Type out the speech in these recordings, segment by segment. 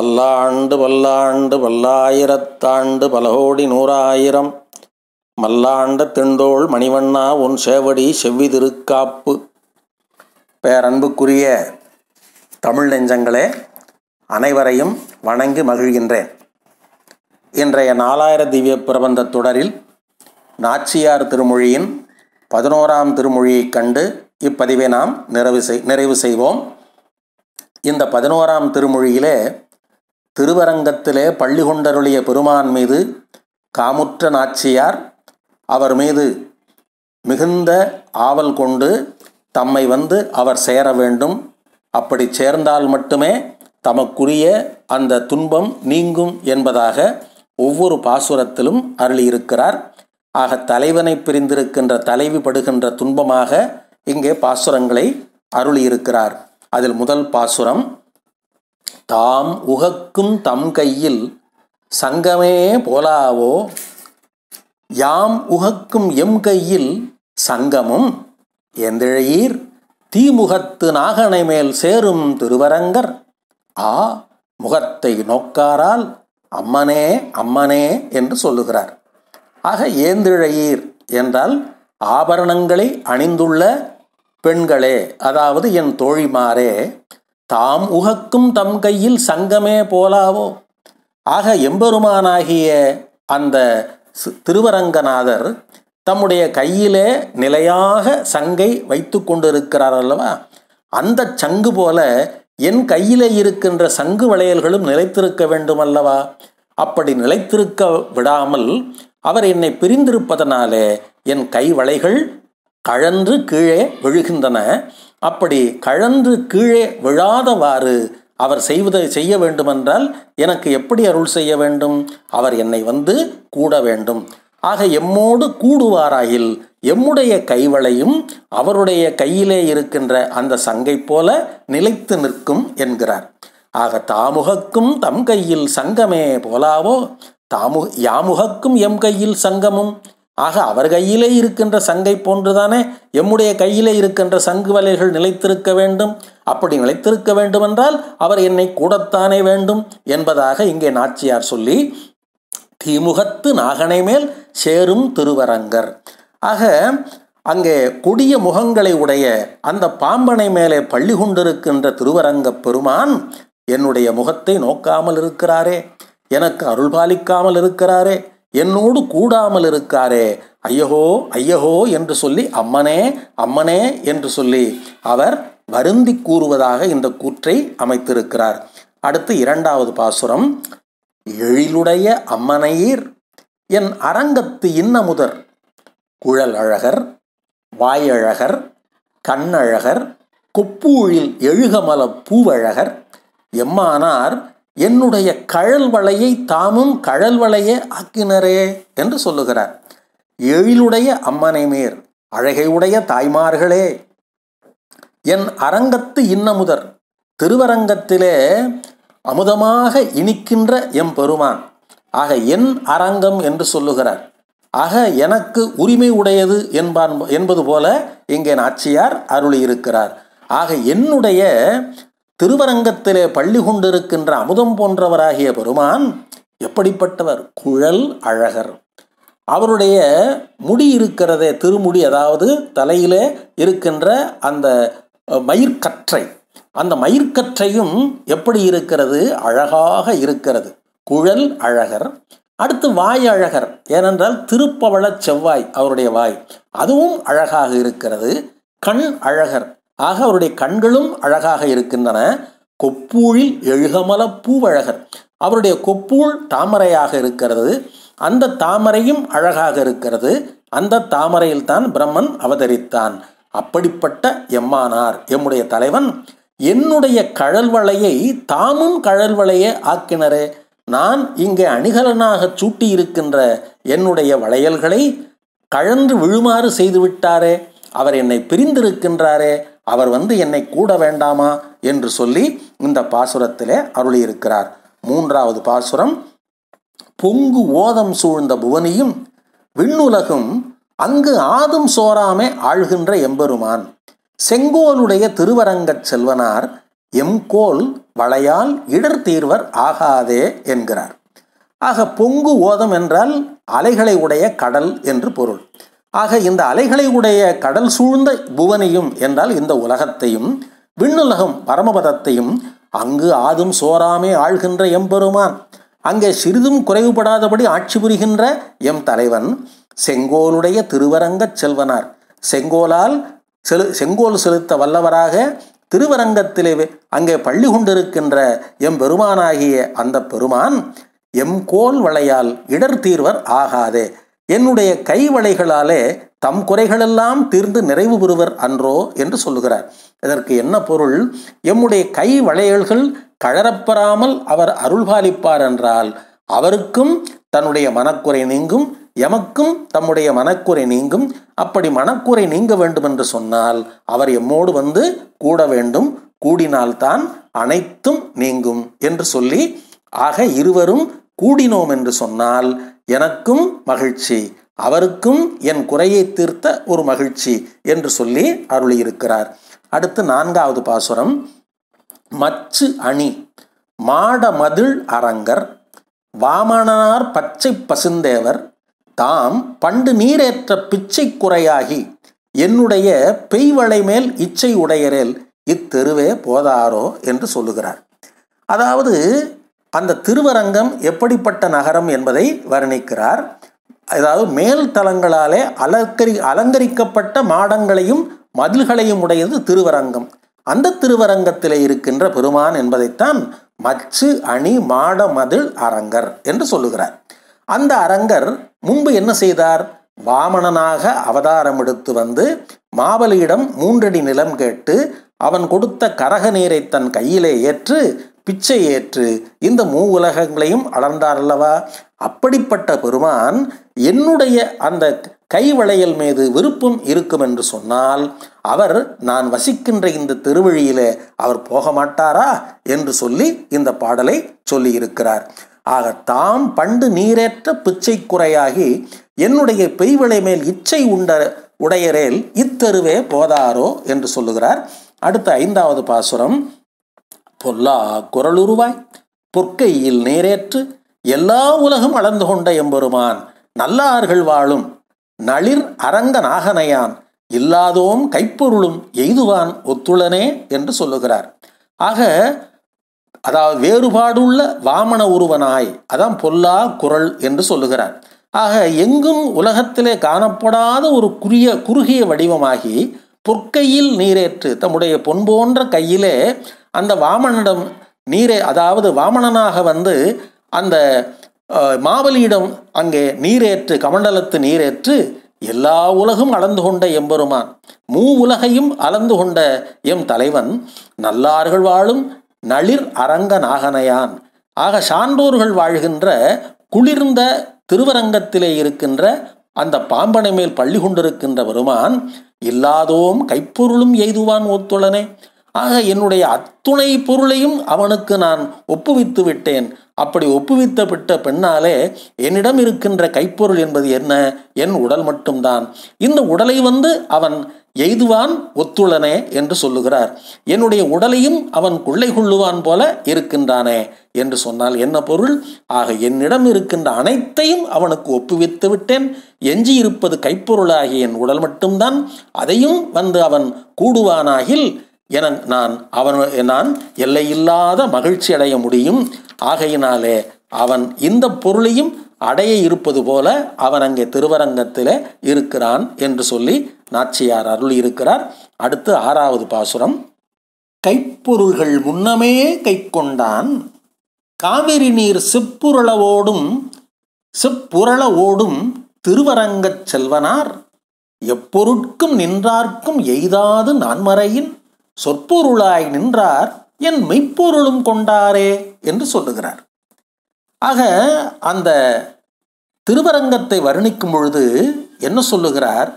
பல்லாண்டு பல்லாண்டு பல்லாயிரத்தாண்டு பலகோடி நூறாயிரம் மல்லாண்ட திண்டோள் மணிவண்ணா உன் சேவடி செவ்வி திருக்காப்பு பேரன்புக்குரிய தமிழ் நெஞ்சங்களே அனைவரையும் வணங்கி மகிழ்கின்றேன் இன்றைய நாலாயிர திவ்ய பிரபந்த தொடரில் நாச்சியார் திருமொழியின் பதினோராம் திருமொழியைக் கண்டு இப்பதிவை நாம் நிறைவு செய் நிறைவு செய்வோம் இந்த பதினோராம் திருமொழியிலே திருவரங்கத்திலே பள்ளி கொண்டருளிய பெருமான் மீது காமுற்ற நாச்சியார் அவர் மீது மிகுந்த ஆவல் கொண்டு தம்மை வந்து அவர் சேர வேண்டும் அப்படி சேர்ந்தால் மட்டுமே தமக்குரிய அந்த துன்பம் நீங்கும் என்பதாக ஒவ்வொரு பாசுரத்திலும் அருளியிருக்கிறார் ஆக தலைவனை பிரிந்திருக்கின்ற தலைவி படுகின்ற துன்பமாக இங்கே பாசுரங்களை அருளியிருக்கிறார் அதில் முதல் பாசுரம் தாம் உகக்கும் தம் கையில் சங்கமே போலாவோ யாம் உகக்கும் எம் கையில் சங்கமும் எந்திழையீர் தீமுகத்து நாகனை மேல் சேரும் திருவரங்கர் ஆ முகத்தை நோக்காரால் அம்மனே அம்மனே என்று சொல்லுகிறார் ஆக ஏந்திழையீர் என்றால் ஆபரணங்களை அணிந்துள்ள பெண்களே அதாவது என் தோழிமாரே தாம் உகக்கும் தம் கையில் சங்கமே போலாவோ ஆக எம்பெருமானாகிய அந்த திருவரங்கநாதர் தம்முடைய கையிலே நிலையாக சங்கை வைத்து கொண்டிருக்கிறார் அல்லவா அந்த சங்கு போல என் கையிலே இருக்கின்ற சங்கு வளையல்களும் நிலைத்திருக்க வேண்டும் அல்லவா அப்படி நிலைத்திருக்க விடாமல் அவர் என்னை பிரிந்திருப்பதனாலே என் கை வளைகள் கழன்று கீழே விழுகின்றன அப்படி கழன்று கீழே விழாதவாறு அவர் செய்வதை செய்ய வேண்டுமென்றால் எனக்கு எப்படி அருள் செய்ய வேண்டும் அவர் என்னை வந்து கூட வேண்டும் ஆக எம்மோடு கூடுவாராயில் எம்முடைய கைவளையும் அவருடைய கையிலே இருக்கின்ற அந்த சங்கை போல நிலைத்து நிற்கும் என்கிறார் ஆக தாமுகக்கும் தம் கையில் சங்கமே போலாவோ தாமு யாமுகக்கும் எம் கையில் சங்கமும் ஆக அவர் கையிலே இருக்கின்ற சங்கை போன்றுதானே எம்முடைய கையிலே இருக்கின்ற சங்கு வலைகள் நிலைத்திருக்க வேண்டும் அப்படி நிலைத்திருக்க வேண்டுமென்றால் அவர் என்னை கூடத்தானே வேண்டும் என்பதாக இங்கே நாச்சியார் சொல்லி திமுகத்து நாகனை மேல் சேரும் திருவரங்கர் ஆக அங்கே கொடிய முகங்களை உடைய அந்த பாம்பனை மேலே பள்ளி கொண்டிருக்கின்ற திருவரங்கப் பெருமான் என்னுடைய முகத்தை நோக்காமல் இருக்கிறாரே எனக்கு அருள் பாலிக்காமல் இருக்கிறாரே என்னோடு கூடாமல் இருக்காரே ஐயகோ ஐயகோ என்று சொல்லி அம்மனே அம்மனே என்று சொல்லி அவர் வருந்தி கூறுவதாக இந்த கூற்றை அமைத்திருக்கிறார் அடுத்து இரண்டாவது பாசுரம் எழிலுடைய அம்மனையீர் என் அரங்கத்து இன்னமுதர் குழல் அழகர் வாயழகர் கண்ணழகர் கொப்பூழில் எழுகமல பூவழகர் எம்மானார் என்னுடைய கழல் வலையை தாமும் கழல் ஆக்கினரே என்று சொல்லுகிறார் எழிலுடைய அம்மனை மேர் அழகையுடைய தாய்மார்களே என் அரங்கத்து இன்னமுதர் திருவரங்கத்திலே அமுதமாக இனிக்கின்ற எம் பெருமான் ஆக என் அரங்கம் என்று சொல்லுகிறார் ஆக எனக்கு உரிமை உடையது என்பான் என்பது போல இங்கே நாச்சியார் அருளியிருக்கிறார் ஆக என்னுடைய திருவரங்கத்திலே பள்ளி கொண்டிருக்கின்ற அமுதம் போன்றவராகிய பெருமான் எப்படிப்பட்டவர் குழல் அழகர் அவருடைய முடி இருக்கிறதே திருமுடி அதாவது தலையிலே இருக்கின்ற அந்த மயிர்கற்றை அந்த மயிர்கற்றையும் எப்படி இருக்கிறது அழகாக இருக்கிறது குழல் அழகர் அடுத்து வாய் அழகர் ஏனென்றால் திருப்பவள செவ்வாய் அவருடைய வாய் அதுவும் அழகாக இருக்கிறது கண் அழகர் ஆக அவருடைய கண்களும் அழகாக இருக்கின்றன கொப்பூழில் எழுகமல பூவழகர் அவருடைய கொப்பூழ் தாமரையாக இருக்கிறது அந்த தாமரையும் அழகாக இருக்கிறது அந்த தாமரையில்தான் பிரம்மன் அவதரித்தான் அப்படிப்பட்ட எம்மானார் எம்முடைய தலைவன் என்னுடைய கழல்வளையை தாமும் கழல்வளையே ஆக்கினரே நான் இங்கே அணிகலனாக சூட்டியிருக்கின்ற என்னுடைய வளையல்களை கழன்று விழுமாறு செய்துவிட்டாரே அவர் என்னை பிரிந்திருக்கின்றாரே அவர் வந்து என்னை கூட வேண்டாமா என்று சொல்லி இந்த பாசுரத்திலே அருளியிருக்கிறார் மூன்றாவது பாசுரம் பொங்கு ஓதம் சூழ்ந்த புவனியும் விண்ணுலகும் அங்கு ஆதும் சோராமே ஆழ்கின்ற எம்பெருமான் செங்கோலுடைய திருவரங்கச் செல்வனார் எம்கோல் வளையால் இடர் தீர்வர் ஆகாதே என்கிறார் ஆக பொங்கு ஓதம் என்றால் அலைகளை உடைய கடல் என்று பொருள் ஆக இந்த அலைகளை உடைய கடல் சூழ்ந்த புவனையும் என்றால் இந்த உலகத்தையும் விண்ணுலகம் பரமபதத்தையும் அங்கு ஆதும் சோராமே ஆழ்கின்ற எம்பெருமான் அங்கே சிறிதும் குறைவுபடாதபடி ஆட்சி புரிகின்ற எம் தலைவன் செங்கோலுடைய திருவரங்கச் செல்வனார் செங்கோலால் செலு செங்கோல் செலுத்த வல்லவராக திருவரங்கத்திலே அங்கே பள்ளி கொண்டிருக்கின்ற எம் பெருமானாகிய அந்த பெருமான் எம் கோல் வளையால் இடர் தீர்வர் ஆகாதே என்னுடைய கைவளைகளாலே தம் குறைகளெல்லாம் தீர்ந்து நிறைவு பெறுவர் அன்றோ என்று சொல்லுகிறார் இதற்கு என்ன பொருள் எம்முடைய கை வளையல்கள் கழறப்பெறாமல் அவர் அருள்பாலிப்பார் என்றால் அவருக்கும் தன்னுடைய மனக்குறை நீங்கும் எமக்கும் தம்முடைய மனக்குறை நீங்கும் அப்படி மனக்குறை நீங்க வேண்டும் என்று சொன்னால் அவர் எம்மோடு வந்து கூட வேண்டும் கூடினால்தான் அனைத்தும் நீங்கும் என்று சொல்லி ஆக இருவரும் கூடினோம் என்று சொன்னால் எனக்கும் மகிழ்ச்சி அவருக்கும் என் குறையை தீர்த்த ஒரு மகிழ்ச்சி என்று சொல்லி அருளியிருக்கிறார் அடுத்து நான்காவது பாசுரம் மச்சு அணி மதுள் அரங்கர் வாமணனார் பச்சை பசுந்தேவர் தாம் பண்டு நீரேற்ற பிச்சை குறையாகி என்னுடைய பெய்வளை மேல் இச்சை உடையரேல் இத்தெருவே போதாரோ என்று சொல்லுகிறார் அதாவது அந்த திருவரங்கம் எப்படிப்பட்ட நகரம் என்பதை வர்ணிக்கிறார் அதாவது மேல் தலங்களாலே அலங்கரி அலங்கரிக்கப்பட்ட மாடங்களையும் மதில்களையும் உடையது திருவரங்கம் அந்த திருவரங்கத்திலே இருக்கின்ற பெருமான் என்பதைத்தான் மச்சு அணி மாட மதில் அரங்கர் என்று சொல்லுகிறார் அந்த அரங்கர் முன்பு என்ன செய்தார் வாமணனாக அவதாரம் எடுத்து வந்து மாவலியிடம் மூன்றடி நிலம் கேட்டு அவன் கொடுத்த கரக நீரை தன் கையிலே ஏற்று பிச்சை ஏற்று இந்த மூ உலகங்களையும் அளந்தார் அல்லவா அப்படிப்பட்ட பெருமான் என்னுடைய அந்த கைவளையல் மீது விருப்பம் இருக்கும் என்று சொன்னால் அவர் நான் வசிக்கின்ற இந்த திருவழியிலே அவர் போக மாட்டாரா என்று சொல்லி இந்த பாடலை சொல்லியிருக்கிறார் ஆக தாம் பண்டு நீரேற்ற பிச்சை குறையாகி என்னுடைய பெய்வளை மேல் இச்சை உண்ட உடையரேல் இத்தருவே போதாரோ என்று சொல்லுகிறார் அடுத்த ஐந்தாவது பாசுரம் பொல்லா குரலுருவாய் பொற்கையில் நேரேற்று எல்லா உலகம் அளந்து கொண்ட எம்பெருமான் நல்லார்கள் வாழும் நளிர் அரங்க நாகனையான் இல்லாதோம் கைப்பொருளும் எய்துவான் ஒத்துளனே என்று சொல்லுகிறார் ஆக அதாவது வேறுபாடுள்ள வாமன உருவனாய் அதான் பொல்லா குரல் என்று சொல்லுகிறார் ஆக எங்கும் உலகத்திலே காணப்படாத ஒரு குறிய குறுகிய வடிவமாகி பொற்கையில் நீரேற்று தம்முடைய பொன் போன்ற கையிலே அந்த வாமனிடம் நீரை அதாவது வாமனனாக வந்து அந்த மாவலியிடம் அங்கே நீரேற்று கமண்டலத்து நீரேற்று எல்லா உலகும் அளந்து கொண்ட எம்பெருமான் மூ உலகையும் அளந்து கொண்ட எம் தலைவன் நல்லார்கள் வாழும் நளிர் அரங்க நாகனையான் ஆக சான்றோர்கள் வாழ்கின்ற குளிர்ந்த திருவரங்கத்திலே இருக்கின்ற அந்த பாம்பனை மேல் பள்ளி கொண்டிருக்கின்ற பெருமான் இல்லாதோம் கைப்பொருளும் எய்துவான் ஒத்துழனே ஆக என்னுடைய அத்துணை பொருளையும் அவனுக்கு நான் ஒப்புவித்து விட்டேன் அப்படி ஒப்புவித்த விட்ட பெண்ணாலே என்னிடம் இருக்கின்ற கைப்பொருள் என்பது என்ன என் உடல் மட்டும்தான் இந்த உடலை வந்து அவன் எய்துவான் ஒத்துழனே என்று சொல்லுகிறார் என்னுடைய உடலையும் அவன் கொள்ளை கொள்ளுவான் போல இருக்கின்றானே என்று சொன்னால் என்ன பொருள் ஆக என்னிடம் இருக்கின்ற அனைத்தையும் அவனுக்கு ஒப்புவித்து விட்டேன் எஞ்சி இருப்பது கைப்பொருளாகிய என் உடல் மட்டும்தான் அதையும் வந்து அவன் கூடுவானாகில் என நான் அவன் நான் எல்லையில்லாத மகிழ்ச்சி அடைய முடியும் ஆகையினாலே அவன் இந்த பொருளையும் அடைய இருப்பது போல அவன் அங்கே திருவரங்கத்தில் இருக்கிறான் என்று சொல்லி நாச்சியார் அருள் இருக்கிறார் அடுத்து ஆறாவது பாசுரம் கைப்பொருள்கள் முன்னமே கைக்கொண்டான் காவிரி நீர் சிப்புரளவோடும் சிப்புரள ஓடும் திருவரங்கச் செல்வனார் எப்பொருட்கும் நின்றார்க்கும் எய்தாது நான்மறையின் சொற்பொருளாய் நின்றார் என் மெய்ப்பொருளும் கொண்டாரே என்று சொல்லுகிறார் ஆக அந்த திருவரங்கத்தை வர்ணிக்கும் பொழுது என்ன சொல்லுகிறார்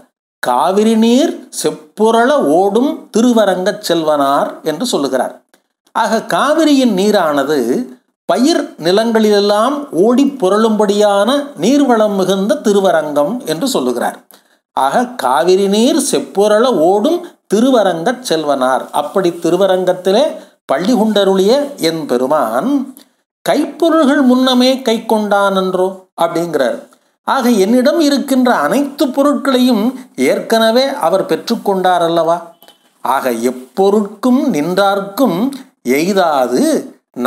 காவிரி நீர் செப்புரள ஓடும் திருவரங்க செல்வனார் என்று சொல்லுகிறார் ஆக காவிரியின் நீரானது பயிர் நிலங்களிலெல்லாம் ஓடி புரளும்படியான நீர்வளம் மிகுந்த திருவரங்கம் என்று சொல்லுகிறார் ஆக காவிரி நீர் செப்புரள ஓடும் திருவரங்கச் செல்வனார் அப்படி திருவரங்கத்திலே பள்ளி குண்டருளிய என் பெருமான் கைப்பொருள்கள் முன்னமே கை கொண்டான் என்றோ அப்படிங்கிறார் ஆக என்னிடம் இருக்கின்ற அனைத்து பொருட்களையும் ஏற்கனவே அவர் பெற்றுக்கொண்டார் அல்லவா ஆக எப்பொருட்கும் நின்றார்க்கும் எய்தாது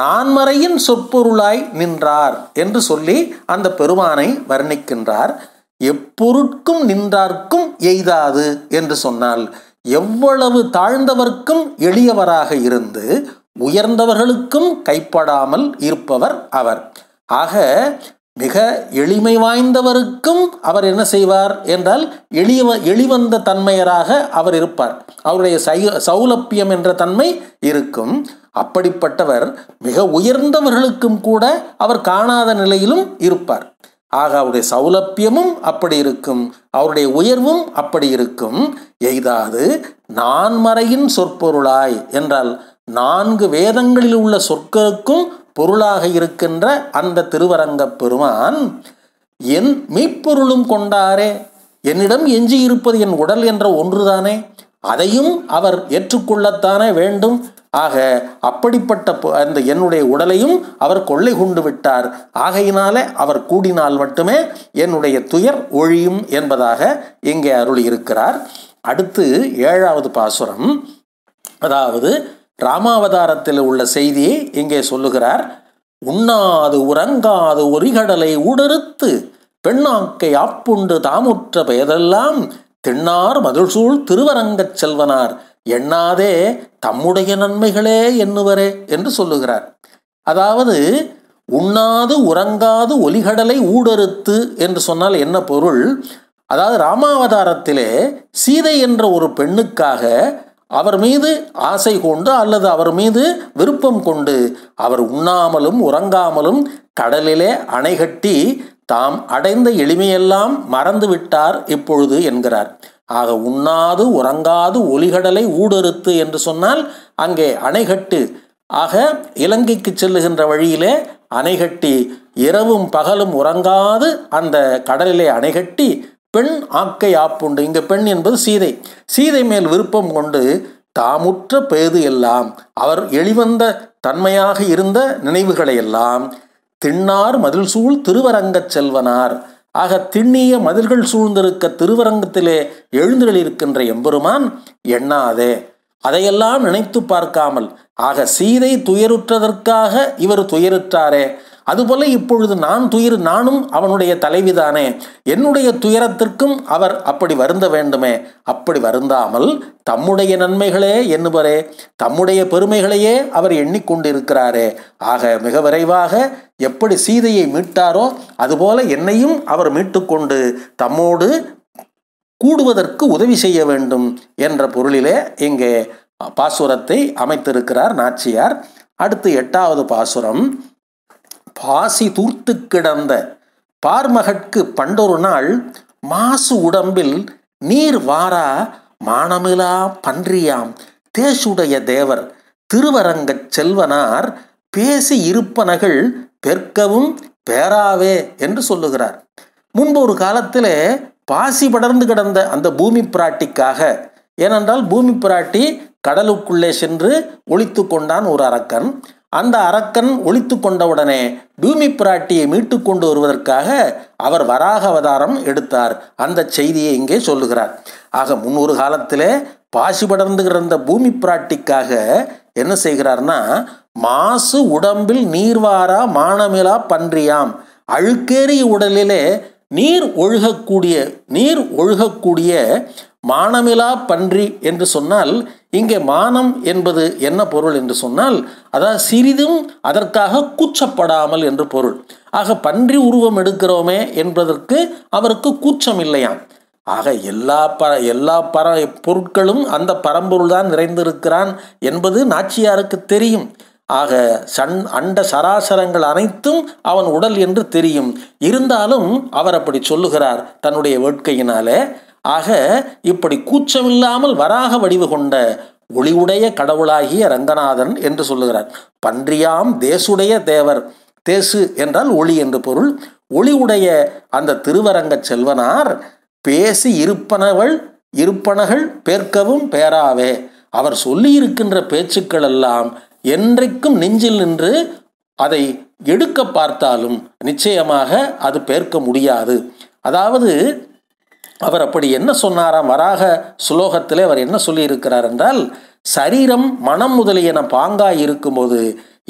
நான்மறையின் சொற்பொருளாய் நின்றார் என்று சொல்லி அந்த பெருமானை வர்ணிக்கின்றார் எப்பொருட்கும் நின்றார்க்கும் எய்தாது என்று சொன்னால் எவ்வளவு தாழ்ந்தவர்க்கும் எளியவராக இருந்து உயர்ந்தவர்களுக்கும் கைப்படாமல் இருப்பவர் அவர் ஆக மிக எளிமை வாய்ந்தவருக்கும் அவர் என்ன செய்வார் என்றால் எளியவ எளிவந்த தன்மையராக அவர் இருப்பார் அவருடைய சை சௌலப்பியம் என்ற தன்மை இருக்கும் அப்படிப்பட்டவர் மிக உயர்ந்தவர்களுக்கும் கூட அவர் காணாத நிலையிலும் இருப்பார் ஆக அவருடைய சௌலப்பியமும் அப்படி இருக்கும் அவருடைய உயர்வும் அப்படி இருக்கும் எய்தாவது நான்மறையின் சொற்பொருளாய் என்றால் நான்கு வேதங்களில் உள்ள சொற்களுக்கும் பொருளாக இருக்கின்ற அந்த திருவரங்க பெருமான் என் மெய்ப்பொருளும் கொண்டாரே என்னிடம் எஞ்சியிருப்பது என் உடல் என்ற ஒன்றுதானே அதையும் அவர் ஏற்றுக்கொள்ளத்தானே வேண்டும் ஆக அப்படிப்பட்ட அந்த என்னுடைய உடலையும் அவர் கொள்ளை கொண்டு விட்டார் ஆகையினால அவர் கூடினால் மட்டுமே என்னுடைய துயர் ஒழியும் என்பதாக இங்கே இருக்கிறார் அடுத்து ஏழாவது பாசுரம் அதாவது ராமாவதாரத்தில் உள்ள செய்தியை இங்கே சொல்லுகிறார் உண்ணாது உறங்காது ஒரிகடலை ஊடறுத்து பெண்ணாக்கை ஆப்புண்டு தாமுற்ற பெயரெல்லாம் தென்னார் மதுசூழ் திருவரங்கச் செல்வனார் எண்ணாதே தம்முடைய நன்மைகளே எண்ணுவரே என்று சொல்லுகிறார் அதாவது உண்ணாது உறங்காது ஒலிகடலை ஊடறுத்து என்று சொன்னால் என்ன பொருள் அதாவது ராமாவதாரத்திலே சீதை என்ற ஒரு பெண்ணுக்காக அவர் மீது ஆசை கொண்டு அல்லது அவர் மீது விருப்பம் கொண்டு அவர் உண்ணாமலும் உறங்காமலும் கடலிலே அணை தாம் அடைந்த எளிமையெல்லாம் மறந்து விட்டார் இப்பொழுது என்கிறார் ஆக உண்ணாது உறங்காது ஒலிகடலை ஊடறுத்து என்று சொன்னால் அங்கே அணைகட்டு ஆக இலங்கைக்கு செல்லுகின்ற வழியிலே அணைகட்டி இரவும் பகலும் உறங்காது அந்த கடலிலே அணைகட்டி பெண் ஆக்கை ஆப்புண்டு இங்கு பெண் என்பது சீதை சீதை மேல் விருப்பம் கொண்டு தாமுற்ற பேது எல்லாம் அவர் எளிவந்த தன்மையாக இருந்த நினைவுகளை எல்லாம் திண்ணார் சூழ் திருவரங்கச் செல்வனார் ஆக திண்ணிய மதில்கள் சூழ்ந்திருக்க திருவரங்கத்திலே எழுந்தெழிருக்கின்ற எம்பெருமான் எண்ணாதே அதையெல்லாம் நினைத்து பார்க்காமல் ஆக சீதை துயருற்றதற்காக இவர் துயருற்றாரே அதுபோல இப்பொழுது நான் துயிர் நானும் அவனுடைய தலைவிதானே என்னுடைய துயரத்திற்கும் அவர் அப்படி வருந்த வேண்டுமே அப்படி வருந்தாமல் தம்முடைய நன்மைகளே என்னுவரே தம்முடைய பெருமைகளையே அவர் எண்ணிக்கொண்டிருக்கிறாரே ஆக மிக விரைவாக எப்படி சீதையை மீட்டாரோ அதுபோல என்னையும் அவர் மீட்டுக்கொண்டு தம்மோடு கூடுவதற்கு உதவி செய்ய வேண்டும் என்ற பொருளிலே இங்கே பாசுரத்தை அமைத்திருக்கிறார் நாச்சியார் அடுத்து எட்டாவது பாசுரம் பாசி தூர்த்து கிடந்த பார்மகற்கு பண்டொரு நாள் மாசு உடம்பில் நீர் வாரா மானமிலா பன்றியாம் தேசுடைய தேவர் திருவரங்கச் செல்வனார் பேசி இருப்பனகள் பெற்கவும் பேராவே என்று சொல்லுகிறார் முன்பு ஒரு காலத்திலே பாசி படர்ந்து கிடந்த அந்த பூமி பிராட்டிக்காக ஏனென்றால் பூமி பிராட்டி கடலுக்குள்ளே சென்று ஒழித்து கொண்டான் ஒரு அரக்கன் அந்த அரக்கன் ஒழித்து கொண்டவுடனே பூமி பிராட்டியை மீட்டு கொண்டு வருவதற்காக அவர் வராக அவதாரம் எடுத்தார் அந்த செய்தியை இங்கே சொல்லுகிறார் ஆக முன்னொரு காலத்திலே பாசி கிடந்த பூமி பிராட்டிக்காக என்ன செய்கிறார்னா மாசு உடம்பில் நீர்வாரா மானமிலா பன்றியாம் அழுக்கேறிய உடலிலே நீர் ஒழுகக்கூடிய நீர் ஒழுகக்கூடிய மானமிலா பன்றி என்று சொன்னால் இங்கே மானம் என்பது என்ன பொருள் என்று சொன்னால் அதாவது சிறிதும் அதற்காக கூச்சப்படாமல் என்று பொருள் ஆக பன்றி உருவம் எடுக்கிறோமே என்பதற்கு அவருக்கு கூச்சம் இல்லையாம் ஆக எல்லா ப எல்லா பர பொருட்களும் அந்த பரம்பொருள் தான் நிறைந்திருக்கிறான் என்பது நாச்சியாருக்கு தெரியும் ஆக சண் அண்ட சராசரங்கள் அனைத்தும் அவன் உடல் என்று தெரியும் இருந்தாலும் அவர் அப்படி சொல்லுகிறார் தன்னுடைய வேட்கையினாலே ஆக இப்படி கூச்சமில்லாமல் வராக வடிவு கொண்ட ஒளிவுடைய கடவுளாகிய ரங்கநாதன் என்று சொல்லுகிறார் பன்றியாம் தேசுடைய தேவர் தேசு என்றால் ஒளி என்று பொருள் ஒளி உடைய அந்த திருவரங்க செல்வனார் பேசி இருப்பனவள் இருப்பனகள் பேர்க்கவும் பேராவே அவர் சொல்லியிருக்கின்ற பேச்சுக்கள் எல்லாம் என்றைக்கும் நெஞ்சில் நின்று அதை எடுக்க பார்த்தாலும் நிச்சயமாக அது பேர்க்க முடியாது அதாவது அவர் அப்படி என்ன சொன்னாராம் வராக சுலோகத்திலே அவர் என்ன சொல்லியிருக்கிறார் என்றால் சரீரம் மனம் முதலியன பாங்காய் இருக்கும்போது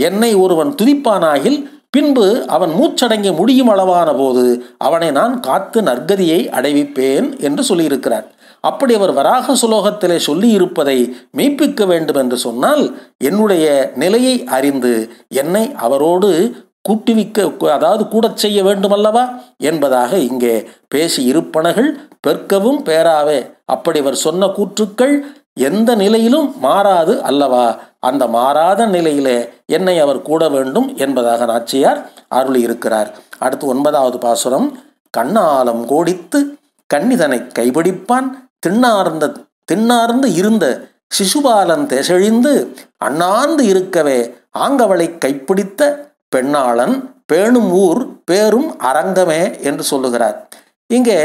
என்னை ஒருவன் துதிப்பானாகில் பின்பு அவன் மூச்சடங்கி முடியும் அளவான போது அவனை நான் காத்து நற்கதியை அடைவிப்பேன் என்று சொல்லியிருக்கிறார் அப்படி அவர் வராக சுலோகத்திலே சொல்லி இருப்பதை மெய்ப்பிக்க வேண்டும் என்று சொன்னால் என்னுடைய நிலையை அறிந்து என்னை அவரோடு கூட்டுவிக்க அதாவது கூடச் செய்ய வேண்டுமல்லவா என்பதாக இங்கே பேசி இருப்பனகள் பெற்கவும் பேராவே அப்படி அவர் சொன்ன கூற்றுக்கள் எந்த நிலையிலும் மாறாது அல்லவா அந்த மாறாத நிலையிலே என்னை அவர் கூட வேண்டும் என்பதாக நாச்சியார் அருள் இருக்கிறார் அடுத்து ஒன்பதாவது பாசுரம் கண்ணாலம் கோடித்து கன்னிதனை கைபிடிப்பான் திண்ணார்ந்த திண்ணார்ந்து இருந்த சிசுபாலன் திசெழிந்து அண்ணாந்து இருக்கவே ஆங்கவளை கைப்பிடித்த பெண்ணாளன் பேணும் ஊர் பேரும் அரங்கமே என்று சொல்லுகிறார் இங்கே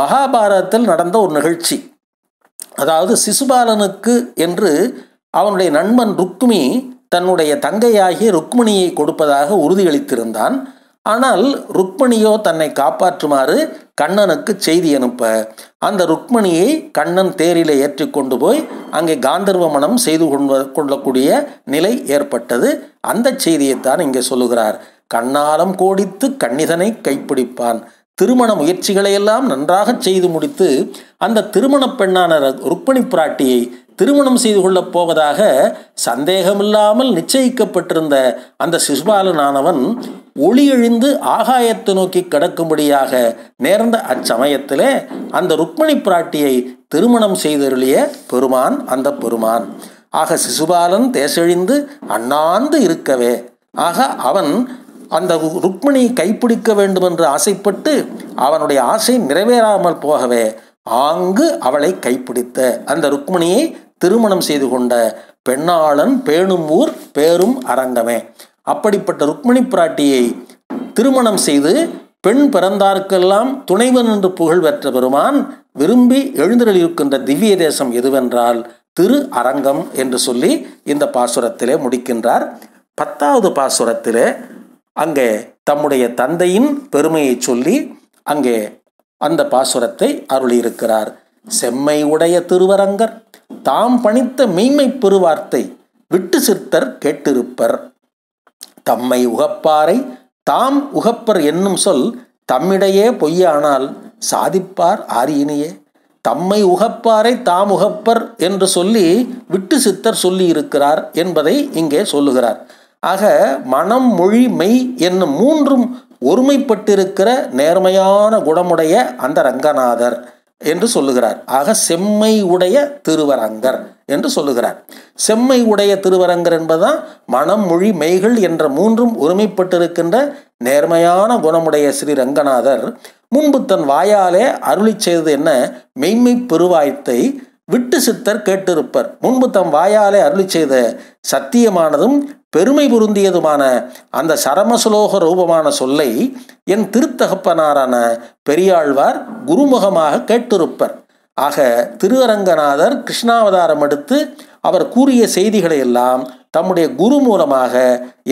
மகாபாரதத்தில் நடந்த ஒரு நிகழ்ச்சி அதாவது சிசுபாலனுக்கு என்று அவனுடைய நண்பன் ருக்மி தன்னுடைய தங்கையாகிய ருக்மிணியை கொடுப்பதாக உறுதியளித்திருந்தான் ஆனால் ருக்மணியோ தன்னை காப்பாற்றுமாறு கண்ணனுக்கு செய்தி அனுப்ப அந்த ருக்மணியை கண்ணன் தேரில் ஏற்றி கொண்டு போய் அங்கே காந்தர்வ மனம் செய்து கொண்டு கொள்ளக்கூடிய நிலை ஏற்பட்டது அந்த செய்தியைத்தான் இங்கே சொல்லுகிறார் கண்ணாலம் கோடித்து கண்ணிதனை கைப்பிடிப்பான் திருமண முயற்சிகளையெல்லாம் நன்றாக செய்து முடித்து அந்த திருமண பெண்ணான ருக்மணி பிராட்டியை திருமணம் செய்து கொள்ளப் போவதாக சந்தேகமில்லாமல் நிச்சயிக்கப்பட்டிருந்த அந்த சிசுபாலனானவன் ஒளி எழுந்து ஆகாயத்தை நோக்கி கடக்கும்படியாக நேர்ந்த அச்சமயத்திலே அந்த ருக்மணி பிராட்டியை திருமணம் செய்தருளிய பெருமான் அந்த பெருமான் ஆக சிசுபாலன் தேசெழிந்து அண்ணாந்து இருக்கவே ஆக அவன் அந்த ருக்மணியை கைப்பிடிக்க வேண்டும் என்று ஆசைப்பட்டு அவனுடைய ஆசை நிறைவேறாமல் போகவே ஆங்கு அவளை கைப்பிடித்த அந்த ருக்மணியை திருமணம் செய்து கொண்ட பெண்ணாளன் பேணும் ஊர் பேரும் அரங்கமே அப்படிப்பட்ட ருக்மிணி பிராட்டியை திருமணம் செய்து பெண் பிறந்தார்க்கெல்லாம் துணைவன் என்று புகழ் பெற்ற பெருமான் விரும்பி எழுந்திருக்கின்ற திவ்ய தேசம் எதுவென்றால் திரு அரங்கம் என்று சொல்லி இந்த பாசுரத்திலே முடிக்கின்றார் பத்தாவது பாசுரத்திலே அங்கே தம்முடைய தந்தையின் பெருமையை சொல்லி அங்கே அந்த பாசுரத்தை அருளியிருக்கிறார் செம்மை உடைய திருவரங்கர் தாம் பணித்த மெய்மை பெருவார்த்தை விட்டு சித்தர் கேட்டிருப்பர் தம்மை உகப்பாரை தாம் உகப்பர் என்னும் சொல் தம்மிடையே பொய்யானால் சாதிப்பார் ஆரியினியே தம்மை உகப்பாரை தாம் உகப்பர் என்று சொல்லி விட்டு சித்தர் சொல்லி இருக்கிறார் என்பதை இங்கே சொல்லுகிறார் ஆக மனம் மொழி மெய் என்னும் மூன்றும் ஒருமைப்பட்டிருக்கிற நேர்மையான குணமுடைய அந்த ரங்கநாதர் என்று சொல்லுகிறார் ஆக செம்மை உடைய திருவரங்கர் என்று சொல்லுகிறார் செம்மை உடைய திருவரங்கர் என்பதுதான் மனம் மொழி மெய்கள் என்ற மூன்றும் ஒருமைப்பட்டிருக்கின்ற நேர்மையான குணமுடைய ஸ்ரீ ரங்கநாதர் முன்பு தன் வாயாலே அருளி செய்தது என்ன மெய்மை பெருவாய்த்தை விட்டு சித்தர் கேட்டிருப்பர் முன்பு தம் வாயாலே அருளி செய்த சத்தியமானதும் பெருமை புருந்தியதுமான அந்த சரமசுலோக ரூபமான சொல்லை என் திருத்தகப்பனாரான பெரியாழ்வார் குருமுகமாக கேட்டிருப்பர் ஆக திருவரங்கநாதர் கிருஷ்ணாவதாரம் எடுத்து அவர் கூறிய செய்திகளை எல்லாம் தம்முடைய குரு மூலமாக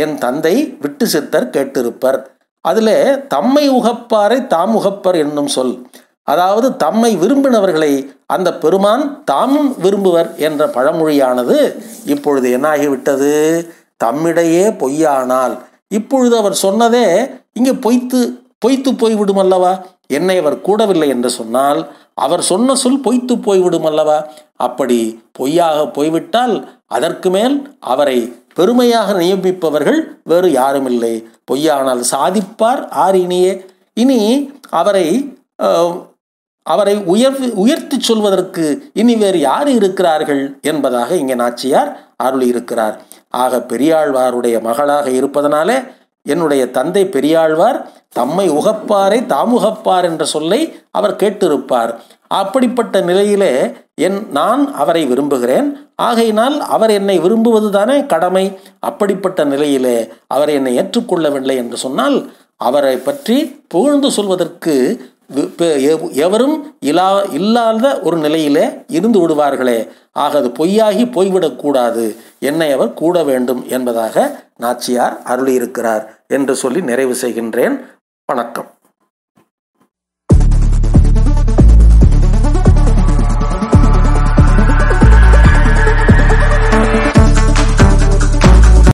என் தந்தை விட்டு சித்தர் கேட்டிருப்பர் அதில் தம்மை உகப்பாரை தாம் உகப்பர் என்னும் சொல் அதாவது தம்மை விரும்பினவர்களை அந்த பெருமான் தாமும் விரும்புவர் என்ற பழமொழியானது இப்பொழுது என்னாகிவிட்டது தம்மிடையே பொய்யானால் இப்பொழுது அவர் சொன்னதே இங்கே பொய்த்து பொய்த்து போய்விடும் அல்லவா என்னை அவர் கூடவில்லை என்று சொன்னால் அவர் சொன்ன சொல் பொய்த்து போய்விடும் அல்லவா அப்படி பொய்யாக போய்விட்டால் அதற்கு மேல் அவரை பெருமையாக நியமிப்பவர்கள் வேறு யாரும் இல்லை பொய்யானால் சாதிப்பார் ஆர் இனியே இனி அவரை அவரை உயர்வு உயர்த்தி சொல்வதற்கு இனி வேறு யார் இருக்கிறார்கள் என்பதாக இங்கே நாச்சியார் அருள் இருக்கிறார் ஆக பெரியாழ்வாருடைய மகளாக இருப்பதனாலே என்னுடைய தந்தை பெரியாழ்வார் தம்மை உகப்பாரை தாமுகப்பார் என்ற சொல்லை அவர் கேட்டிருப்பார் அப்படிப்பட்ட நிலையிலே என் நான் அவரை விரும்புகிறேன் ஆகையினால் அவர் என்னை விரும்புவது தானே கடமை அப்படிப்பட்ட நிலையிலே அவர் என்னை ஏற்றுக்கொள்ளவில்லை என்று சொன்னால் அவரை பற்றி புகழ்ந்து சொல்வதற்கு எவரும் இலா இல்லாத ஒரு நிலையிலே இருந்து விடுவார்களே ஆக அது பொய்யாகி போய்விடக்கூடாது என்னை அவர் கூட வேண்டும் என்பதாக நாச்சியார் அருளியிருக்கிறார் என்று சொல்லி நிறைவு செய்கின்றேன் வணக்கம்